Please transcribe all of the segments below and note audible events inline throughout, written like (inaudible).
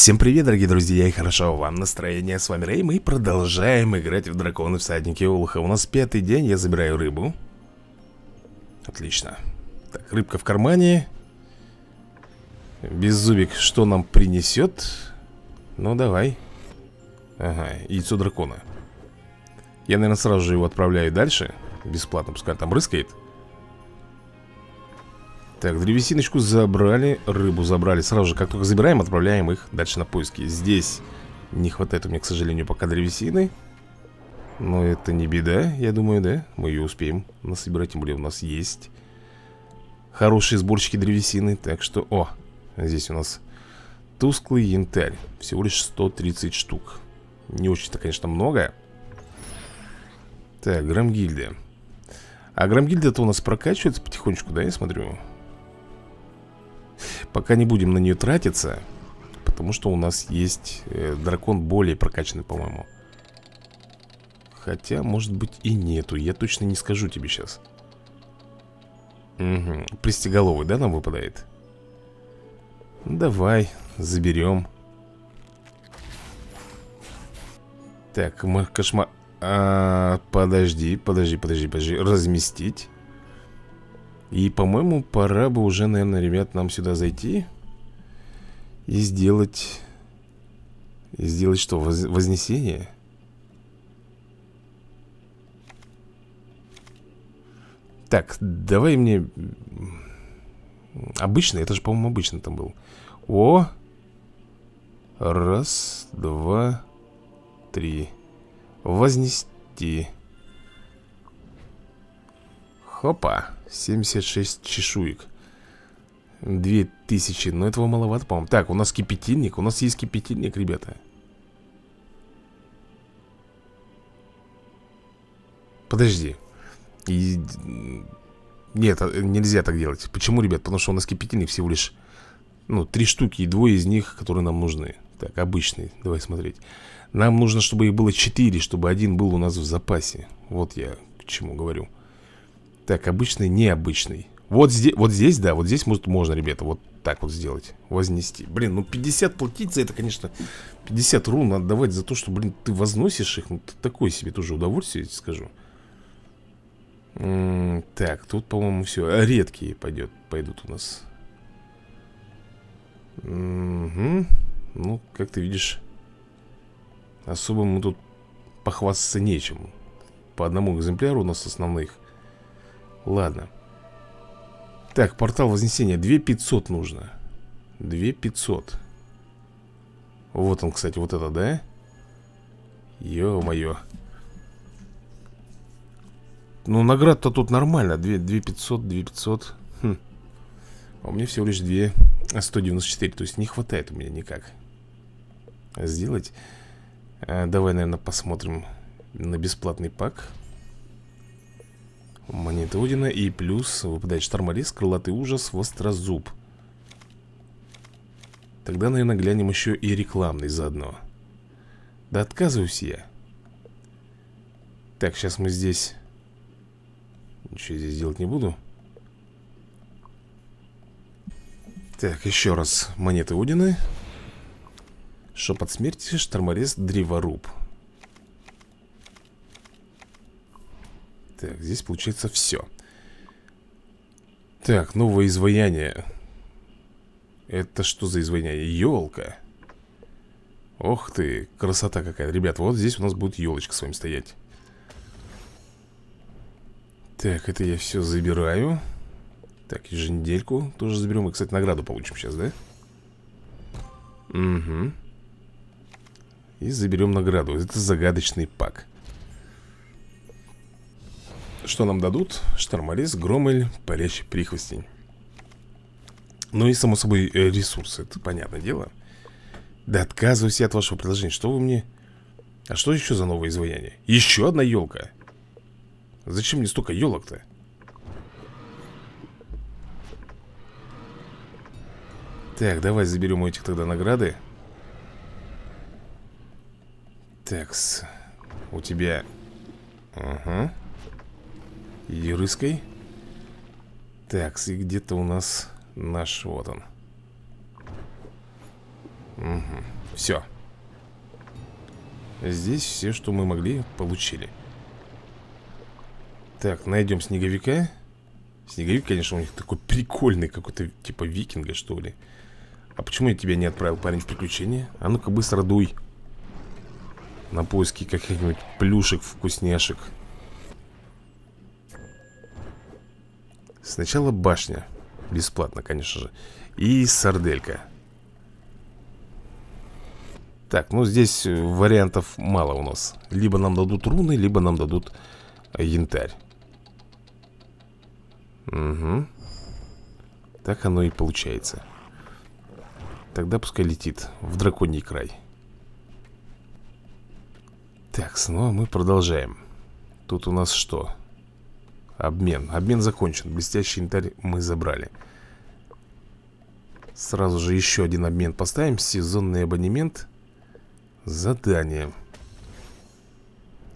Всем привет, дорогие друзья, и хорошо вам настроение. С вами Рэй, мы продолжаем играть в Драконы Всадники Улуха. У нас пятый день, я забираю рыбу. Отлично. Так, рыбка в кармане. Беззубик, что нам принесет? Ну, давай. Ага, яйцо дракона. Я, наверное, сразу же его отправляю дальше. Бесплатно, пускай там рыскает. Так, древесиночку забрали, рыбу забрали Сразу же, как только забираем, отправляем их дальше на поиски Здесь не хватает у меня, к сожалению, пока древесины Но это не беда, я думаю, да? Мы ее успеем насобирать, тем более у нас есть Хорошие сборщики древесины Так что, о, здесь у нас тусклый янтарь Всего лишь 130 штук Не очень-то, конечно, много Так, грамм а грамм то у нас прокачивается потихонечку, да, я смотрю? Пока не будем на нее тратиться Потому что у нас есть э, дракон более прокачанный, по-моему Хотя, может быть и нету Я точно не скажу тебе сейчас Угу, пристеголовый, да, нам выпадает? Давай, заберем Так, мы кошмар... А, подожди, подожди, подожди, подожди Разместить и, по-моему, пора бы уже, наверное, ребят, нам сюда зайти И сделать... И сделать что? Воз... Вознесение? Так, давай мне... Обычный, это же, по-моему, обычный там был О! Раз, два, три Вознести Хопа 76 чешуек 2000, но этого маловато, по-моему Так, у нас кипятильник, у нас есть кипятильник, ребята Подожди И... Нет, а, нельзя так делать Почему, ребят? Потому что у нас кипятильник всего лишь Ну, три штуки и двое из них, которые нам нужны Так, обычный, давай смотреть Нам нужно, чтобы их было четыре Чтобы один был у нас в запасе Вот я к чему говорю так, обычный, необычный вот здесь, вот здесь, да, вот здесь может, можно, ребята, вот так вот сделать, вознести Блин, ну 50 платить за это, конечно, 50 рун отдавать за то, что, блин, ты возносишь их Ну, такое себе тоже удовольствие, я тебе скажу М -м Так, тут, по-моему, все, а редкие пойдет, пойдут у нас Угу. Ну, как ты видишь, особо мы тут похвастаться нечем По одному экземпляру у нас основных Ладно. Так, портал Вознесения. 2500 нужно. 2500. Вот он, кстати, вот это, да? Ё-моё. Ну, наград-то тут нормально. 2500, 2500. Хм. А у меня всего лишь 2 194. А То есть не хватает у меня никак. Сделать... А, давай, наверное, посмотрим на бесплатный пак. Монеты Одина и плюс выпадает шторморез, крылатый ужас, вострозуб Тогда, наверное, глянем еще и рекламный заодно Да отказываюсь я Так, сейчас мы здесь Ничего здесь делать не буду Так, еще раз монеты Одины Шепот смерти, шторморез, древоруб Так, здесь получается все Так, новое изваяние Это что за изваяние? Елка Ох ты, красота какая Ребят, вот здесь у нас будет елочка с вами стоять Так, это я все забираю Так, еженедельку тоже заберем И, кстати, награду получим сейчас, да? Угу И заберем награду Это загадочный пак что нам дадут? Шторморез, Громель, Парящий Прихвостень Ну и, само собой, э, ресурсы, это понятное дело Да отказываюсь я от вашего предложения, что вы мне... А что еще за новое изваяние? Еще одна елка Зачем мне столько елок-то? Так, давай заберем у этих тогда награды Такс У тебя Ага Юрыской. Так, и где-то у нас наш, вот он угу. Все Здесь все, что мы могли, получили Так, найдем снеговика Снеговик, конечно, у них такой прикольный Какой-то типа викинга, что ли А почему я тебя не отправил, парень, в приключения? А ну-ка, быстро дуй На поиски каких-нибудь плюшек, вкусняшек Сначала башня Бесплатно, конечно же И сарделька Так, ну здесь э, вариантов мало у нас Либо нам дадут руны, либо нам дадут э, янтарь Угу Так оно и получается Тогда пускай летит в драконий край Так, снова ну, мы продолжаем Тут у нас что? Обмен. Обмен закончен. Блестящий янтарь мы забрали. Сразу же еще один обмен поставим. Сезонный абонемент. Задание.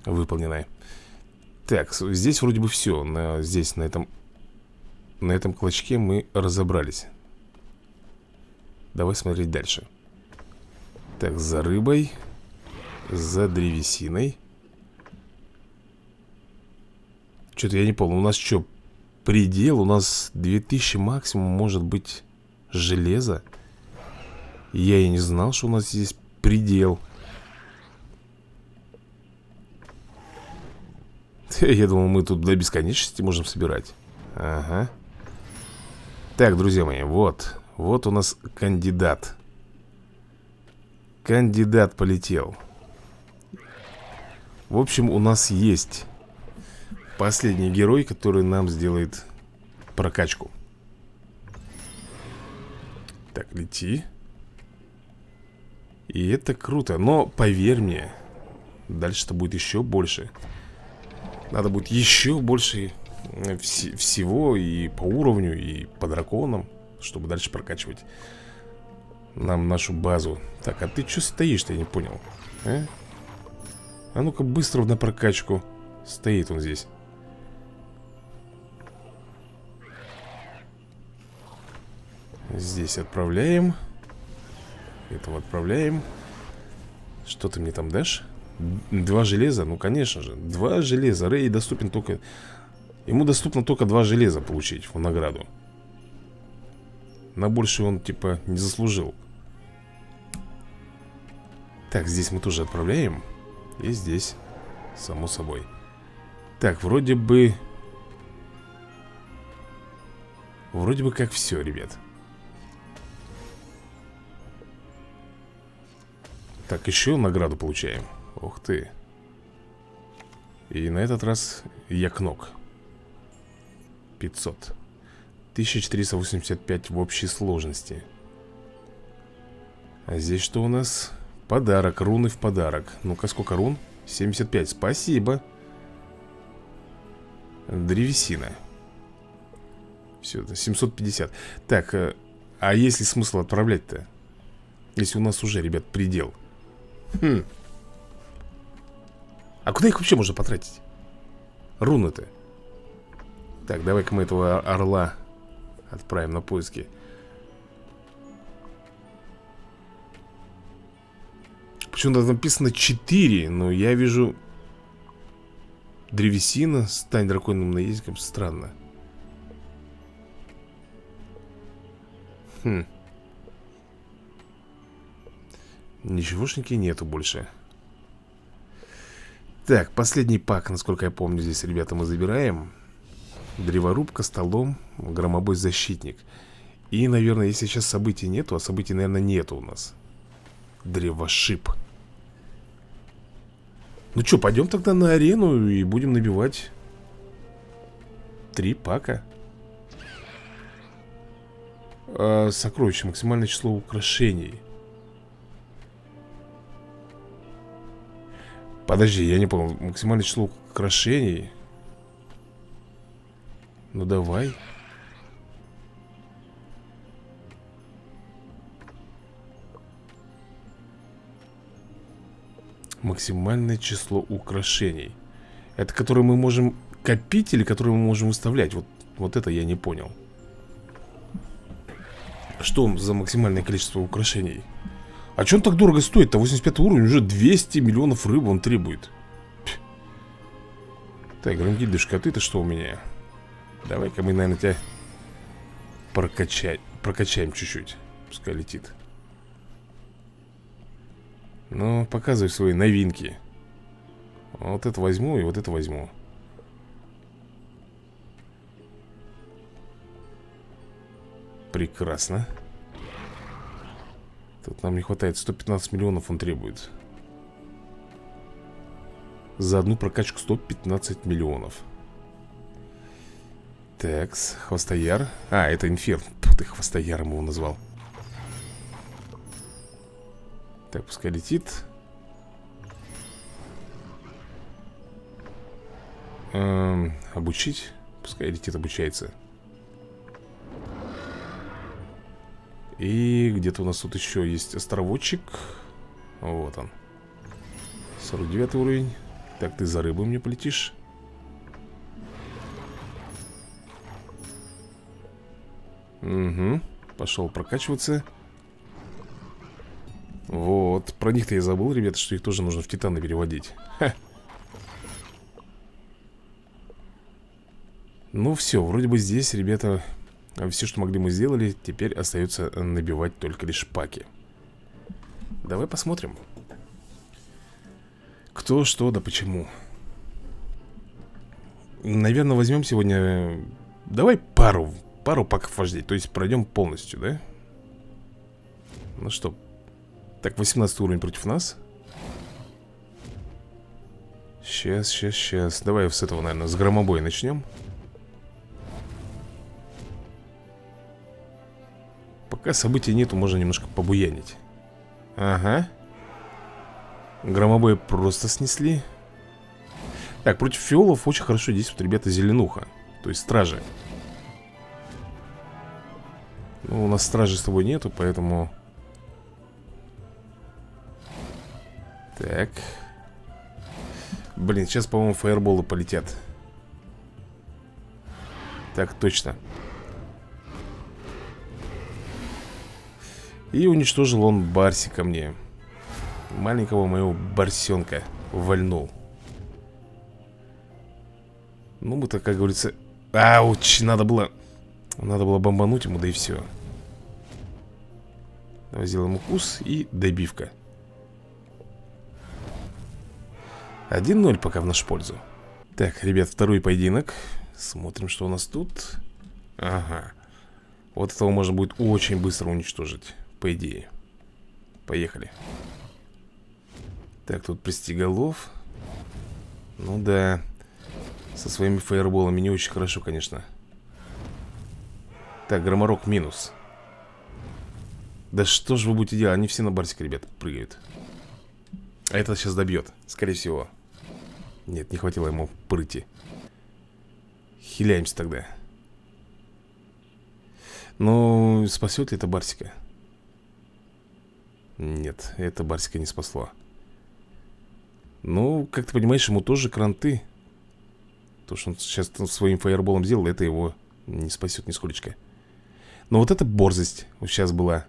выполнено. Так, здесь вроде бы все. На, здесь, на этом... На этом клочке мы разобрались. Давай смотреть дальше. Так, за рыбой. За древесиной. Что-то я не помню. у нас что, предел? У нас 2000 максимум, может быть, железо? Я и не знал, что у нас здесь предел (laughs) Я думал, мы тут до бесконечности можем собирать Ага Так, друзья мои, вот Вот у нас кандидат Кандидат полетел В общем, у нас есть Последний герой, который нам сделает прокачку Так, лети И это круто, но поверь мне Дальше-то будет еще больше Надо будет еще больше э, вс всего и по уровню, и по драконам Чтобы дальше прокачивать нам нашу базу Так, а ты что стоишь-то, я не понял а? а ну-ка быстро на прокачку Стоит он здесь Здесь отправляем Этого отправляем Что ты мне там дашь? Два железа? Ну, конечно же Два железа Рэй доступен только... Ему доступно только два железа получить в награду На больше он, типа, не заслужил Так, здесь мы тоже отправляем И здесь, само собой Так, вроде бы... Вроде бы как все, ребят Так, еще награду получаем Ух ты И на этот раз якнок 500 1485 в общей сложности А здесь что у нас? Подарок, руны в подарок Ну-ка, сколько рун? 75, спасибо Древесина Все, это 750 Так, э, а есть ли смысл отправлять-то? Если у нас уже, ребят, предел Хм. А куда их вообще можно потратить? Руны-то. Так, давай-ка мы этого орла отправим на поиски. Почему-то написано 4, но я вижу древесина, стань драконным наездником, странно. Хм. Ничегошники нету больше Так, последний пак, насколько я помню, здесь, ребята, мы забираем Древорубка, столом, громобой, защитник И, наверное, если сейчас событий нету, а событий, наверное, нету у нас Древошип Ну что, пойдем тогда на арену и будем набивать Три пака а, Сокровище, максимальное число украшений Подожди, я не понял. Максимальное число украшений. Ну давай. Максимальное число украшений. Это которые мы можем копить или которые мы можем выставлять? Вот, вот это я не понял. Что за максимальное количество украшений? А что он так дорого стоит-то? 85 уровень, уже 200 миллионов рыбы он требует. Пх. Так, Рангильдышка, а ты-то что у меня? Давай-ка мы, наверное, тебя прокачать, прокачаем чуть-чуть. Пускай летит. Ну, показывай свои новинки. Вот это возьму и вот это возьму. Прекрасно. Прекрасно. Тут нам не хватает 115 миллионов он требует За одну прокачку 115 миллионов Такс, хвостояр А, это инферн Тут и хвостояром его назвал Так, пускай летит эм, Обучить Пускай летит, обучается И где-то у нас тут еще есть островочек. Вот он. 49 уровень. Так, ты за рыбу мне полетишь. Угу. Пошел прокачиваться. Вот. Про них-то я забыл, ребята, что их тоже нужно в титаны переводить. Ха. Ну все, вроде бы здесь, ребята, а Все, что могли, мы сделали Теперь остается набивать только лишь паки Давай посмотрим Кто, что, да почему Наверное, возьмем сегодня э, Давай пару Пару паков вождей, то есть пройдем полностью, да? Ну что Так, 18 уровень против нас Сейчас, сейчас, сейчас Давай с этого, наверное, с громобоя начнем Пока событий нету, можно немножко побуянить Ага Громобоя просто снесли Так, против фиолов очень хорошо действуют ребята Зеленуха То есть стражи Ну, у нас стражи с тобой нету, поэтому Так Блин, сейчас, по-моему, фаерболы полетят Так, точно И уничтожил он Барсика мне Маленького моего Барсенка Вольнул Ну мы-то, как говорится Ауч, надо было Надо было бомбануть ему, да и все Давай сделаем укус и добивка 1-0 пока в нашу пользу Так, ребят, второй поединок Смотрим, что у нас тут Ага Вот этого можно будет очень быстро уничтожить по идее Поехали Так, тут пристеголов Ну да Со своими фаерболами не очень хорошо, конечно Так, громорок минус Да что же вы будете делать? Они все на барсик, ребят, прыгают А это сейчас добьет, скорее всего Нет, не хватило ему прыти Хиляемся тогда Ну, спасет ли это барсика? Нет, это Барсика не спасло Ну, как ты понимаешь, ему тоже кранты То, что он сейчас своим фаерболом сделал, это его не спасет нисколечко Но вот эта борзость сейчас была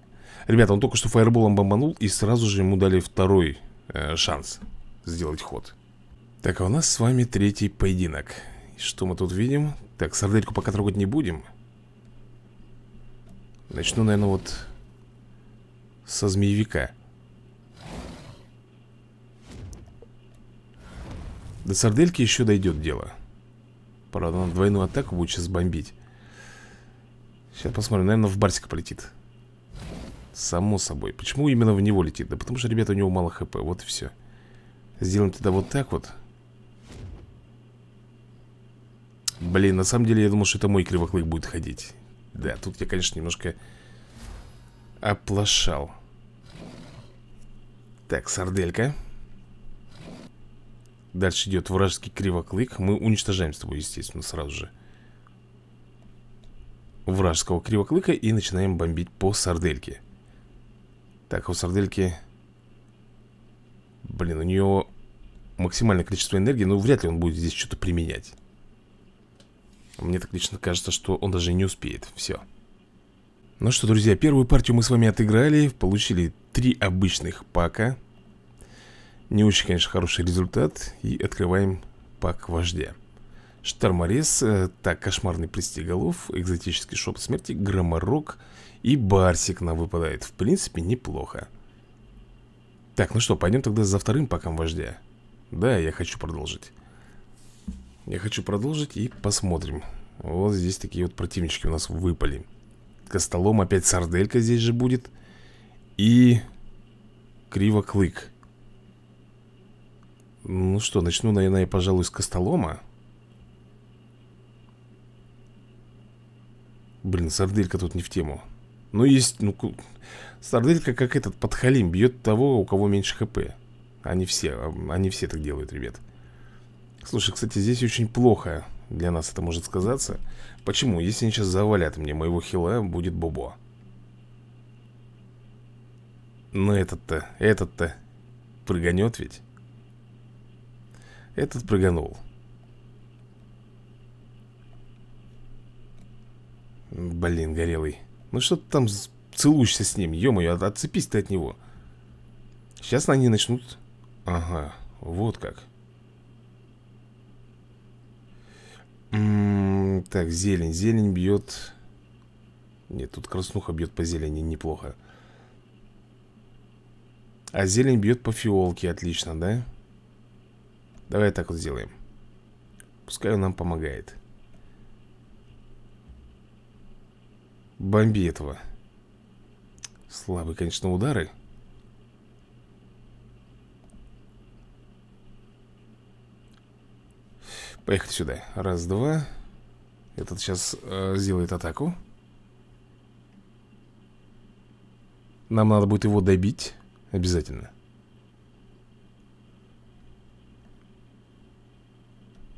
Ребята, он только что фаерболом бомбанул И сразу же ему дали второй э, шанс сделать ход Так, а у нас с вами третий поединок Что мы тут видим? Так, сардельку пока трогать не будем Начну, наверное, вот со змеевика До сардельки еще дойдет дело Правда, он двойную атаку будет сейчас бомбить Сейчас посмотрим, наверное, в Барсика полетит Само собой Почему именно в него летит? Да потому что, ребята, у него мало хп, вот и все Сделаем тогда вот так вот Блин, на самом деле я думал, что это мой кривоклык будет ходить Да, тут я, конечно, немножко оплошал Так, сарделька Дальше идет вражеский кривоклык Мы уничтожаем с тобой, естественно, сразу же Вражеского кривоклыка И начинаем бомбить по сардельке Так, а у сардельки Блин, у нее максимальное количество энергии Но ну, вряд ли он будет здесь что-то применять Мне так лично кажется, что он даже не успеет Все ну что, друзья, первую партию мы с вами отыграли Получили три обычных пака Не очень, конечно, хороший результат И открываем пак вождя Шторморез, э, так, кошмарный престиголов, экзотический шоп смерти, громорок и барсик нам выпадает. В принципе, неплохо. Так, ну что, пойдем тогда за вторым паком вождя. Да, я хочу продолжить. Я хочу продолжить и посмотрим. Вот здесь такие вот противнички у нас выпали столом опять сарделька здесь же будет. И... Кривоклык. Ну что, начну, наверное, я, пожалуй, с Костолома. Блин, сарделька тут не в тему. Ну, есть... Ну, сарделька, как этот, подхалим, бьет того, у кого меньше хп. Они все, они все так делают, ребят. Слушай, кстати, здесь очень плохо для нас это может сказаться. Почему? Если они сейчас завалят мне моего хила, будет бобо. Но этот-то, этот-то прыганет ведь. Этот прыганул. Блин, горелый. Ну что ты там целуешься с ним? Ё-моё, отцепись ты от него. Сейчас они начнут... Ага, вот как. так, зелень. Зелень бьет... Нет, тут краснуха бьет по зелени неплохо. А зелень бьет по фиолке, отлично, да? Давай так вот сделаем. Пускай он нам помогает. Бомби этого. Слабые, конечно, удары. Поехали сюда. Раз, два. Этот сейчас э, сделает атаку. Нам надо будет его добить. Обязательно.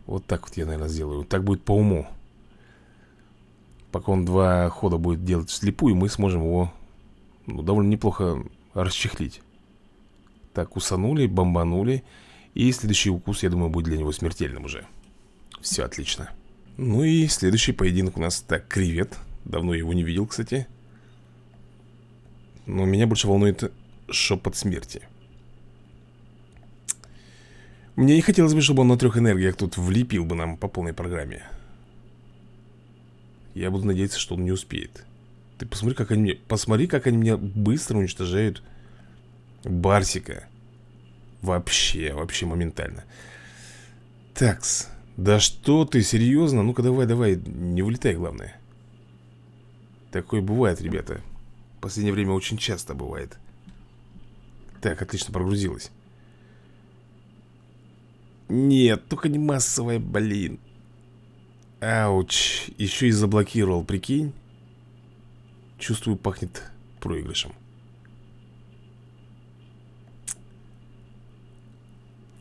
Вот так вот я, наверное, сделаю. Так будет по уму. Пока он два хода будет делать вслепую, мы сможем его ну, довольно неплохо расчехлить. Так, усанули, бомбанули. И следующий укус, я думаю, будет для него смертельным уже. Все отлично Ну и следующий поединок у нас Так, кревет Давно его не видел, кстати Но меня больше волнует шепот смерти Мне не хотелось бы, чтобы он на трех энергиях тут влепил бы нам по полной программе Я буду надеяться, что он не успеет Ты посмотри, как они меня, Посмотри, как они меня быстро уничтожают Барсика Вообще, вообще моментально Такс да что ты, серьезно? Ну-ка давай, давай, не вылетай, главное Такое бывает, ребята В последнее время очень часто бывает Так, отлично, прогрузилась Нет, только не массовая, блин Ауч, еще и заблокировал, прикинь Чувствую, пахнет проигрышем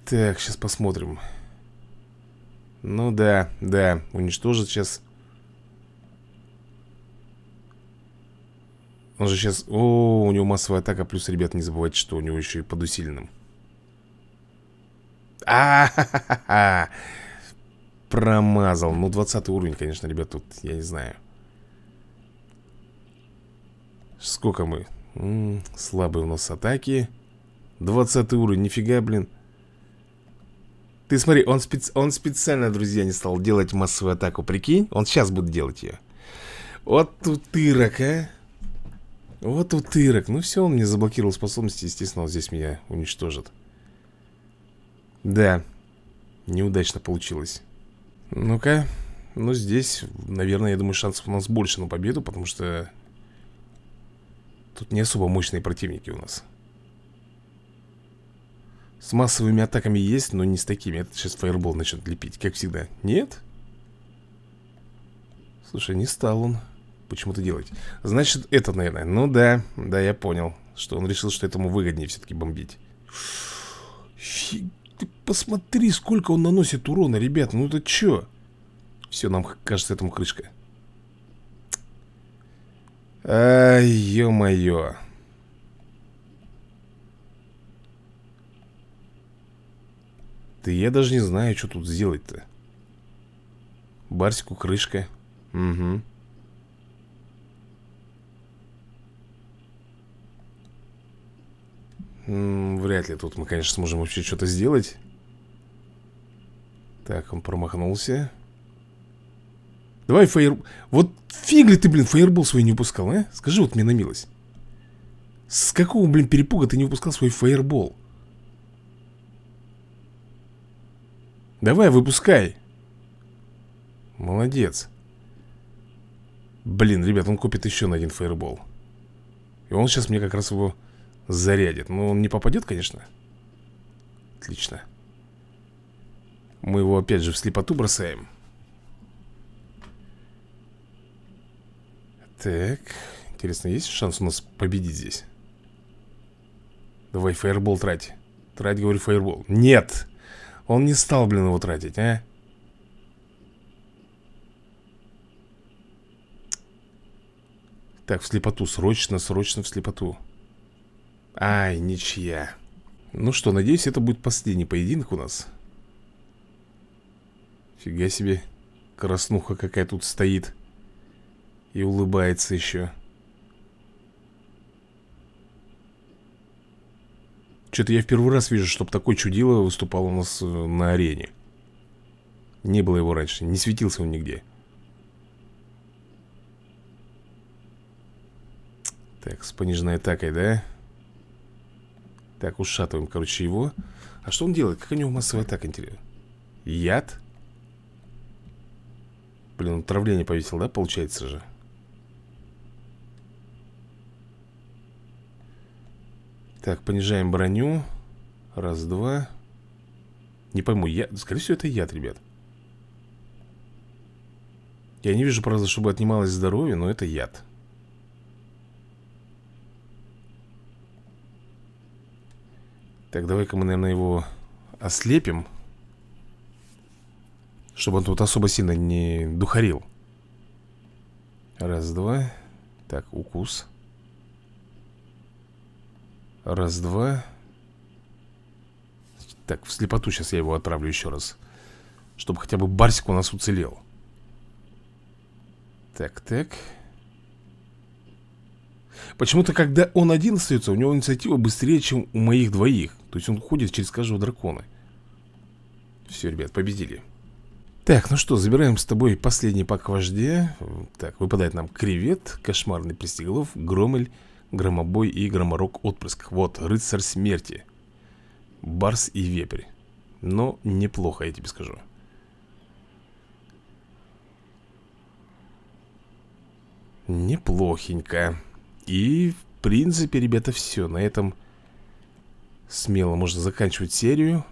Так, сейчас посмотрим ну да, да, уничтожит сейчас. Он же сейчас... О, у него массовая атака, плюс, ребят, не забывайте, что у него еще и под усиленным. А, -ха -ха -ха Промазал. Ну, 20 уровень, конечно, ребят, тут, я не знаю. Сколько мы? М -м, слабые у нас атаки. 20 уровень, нифига, блин. Ты смотри, он, спец... он специально, друзья, не стал делать массовую атаку, прикинь? Он сейчас будет делать ее. Вот утырок, а. Вот утырок. Ну все, он мне заблокировал способности, естественно, он здесь меня уничтожит. Да, неудачно получилось. Ну-ка, ну здесь, наверное, я думаю, шансов у нас больше на победу, потому что тут не особо мощные противники у нас. С массовыми атаками есть, но не с такими Это сейчас фаербол начнет лепить, как всегда Нет? Слушай, не стал он почему-то делать Значит, это, наверное Ну да, да, я понял Что он решил, что этому выгоднее все-таки бомбить Фиг, ты посмотри, сколько он наносит урона, ребят Ну это чё? Все, нам кажется, этому крышка Ай, ё-моё Да я даже не знаю, что тут сделать-то. Барсику крышка. Угу. вряд ли тут мы, конечно, сможем вообще что-то сделать. Так, он промахнулся. Давай фаер... Вот фиг ли ты, блин, фаербол свой не упускал, а? Скажи вот мне на милость. С какого, блин, перепуга ты не упускал свой фаербол? Давай, выпускай. Молодец. Блин, ребят, он купит еще на один фаербол. И он сейчас мне как раз его зарядит. Но ну, он не попадет, конечно. Отлично. Мы его опять же в слепоту бросаем. Так. Интересно, есть шанс у нас победить здесь? Давай, фаербол трать. Трать, говорю, фаербол. Нет! Он не стал, блин, его тратить, а? Так, в слепоту, срочно, срочно в слепоту Ай, ничья Ну что, надеюсь, это будет последний поединок у нас Фига себе Краснуха какая тут стоит И улыбается еще Что-то я в первый раз вижу, чтобы такой чудило выступал у нас э, на арене. Не было его раньше, не светился он нигде. Так, с пониженной атакой, да? Так, ушатываем, короче, его. А что он делает? Как у него массовая атака, интересно? Яд? Блин, отравление травление повесил, да, получается же? Так, понижаем броню Раз, два Не пойму, я... скорее всего это яд, ребят Я не вижу, правда, чтобы отнималось здоровье, но это яд Так, давай-ка мы, наверное, его ослепим Чтобы он тут особо сильно не духарил Раз, два Так, укус Укус Раз, два. Так, в слепоту сейчас я его отправлю еще раз. Чтобы хотя бы барсик у нас уцелел. Так, так. Почему-то, когда он один остается, у него инициатива быстрее, чем у моих двоих. То есть он ходит через каждого дракона. Все, ребят, победили. Так, ну что, забираем с тобой последний пак вождя. Так, выпадает нам кревет, кошмарный пристеглов, громель Громобой и громорок-отпрыск. Вот, рыцарь смерти. Барс и вепрь. Но неплохо, я тебе скажу. Неплохенько. И, в принципе, ребята, все. На этом смело можно заканчивать серию.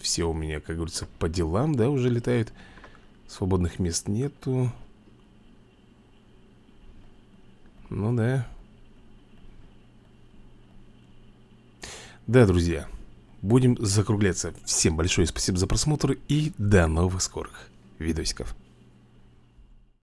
Все у меня, как говорится, по делам, да, уже летают. Свободных мест нету. Ну да. Да, друзья. Будем закругляться. Всем большое спасибо за просмотр и до новых скорых видосиков.